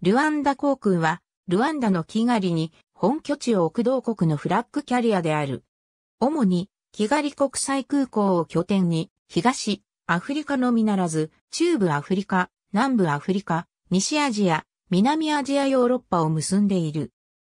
ルワンダ航空は、ルワンダのキガリに本拠地を置く同国のフラッグキャリアである。主に、キガリ国際空港を拠点に、東、アフリカのみならず、中部アフリカ、南部アフリカ、西アジア、南アジアヨーロッパを結んでいる。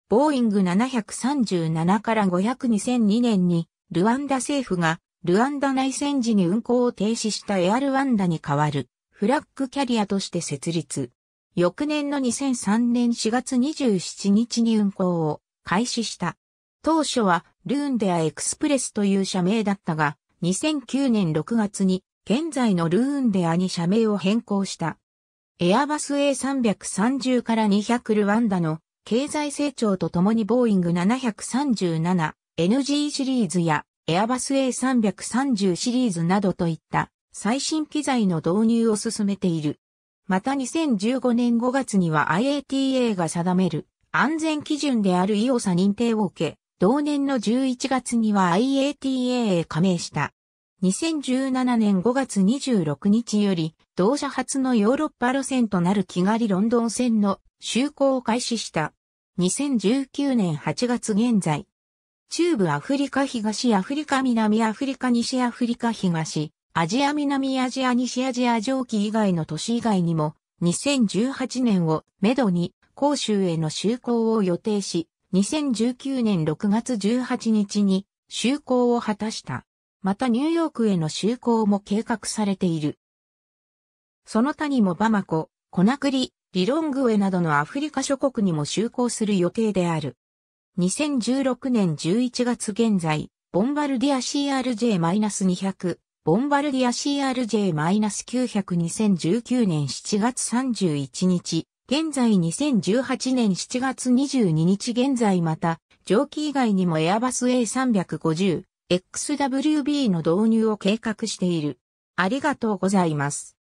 ボーイング737から5002002年に、ルワンダ政府が、ルワンダ内戦時に運航を停止したエアルワンダに代わる、フラッグキャリアとして設立。翌年の2003年4月27日に運行を開始した。当初はルーンデアエクスプレスという社名だったが、2009年6月に現在のルーンデアに社名を変更した。エアバス A330 から200ルワンダの経済成長とともにボーイング 737NG シリーズやエアバス A330 シリーズなどといった最新機材の導入を進めている。また2015年5月には IATA が定める安全基準である e o s 認定を受け、同年の11月には IATA へ加盟した。2017年5月26日より、同社初のヨーロッパ路線となる気軽ロンドン線の就航を開始した。2019年8月現在、中部アフリカ東アフリカ南アフリカ西アフリカ東アジア南アジア西アジア上記以外の都市以外にも、2018年をめどに広州への就航を予定し、2019年6月18日に就航を果たした。またニューヨークへの就航も計画されている。その他にもバマコ、コナクリ、リロングウェなどのアフリカ諸国にも就航する予定である。2016年11月現在、ボンバルディア CRJ-200 ボンバルディア CRJ-9002019 年7月31日、現在2018年7月22日現在また、蒸気以外にもエアバス A350、XWB の導入を計画している。ありがとうございます。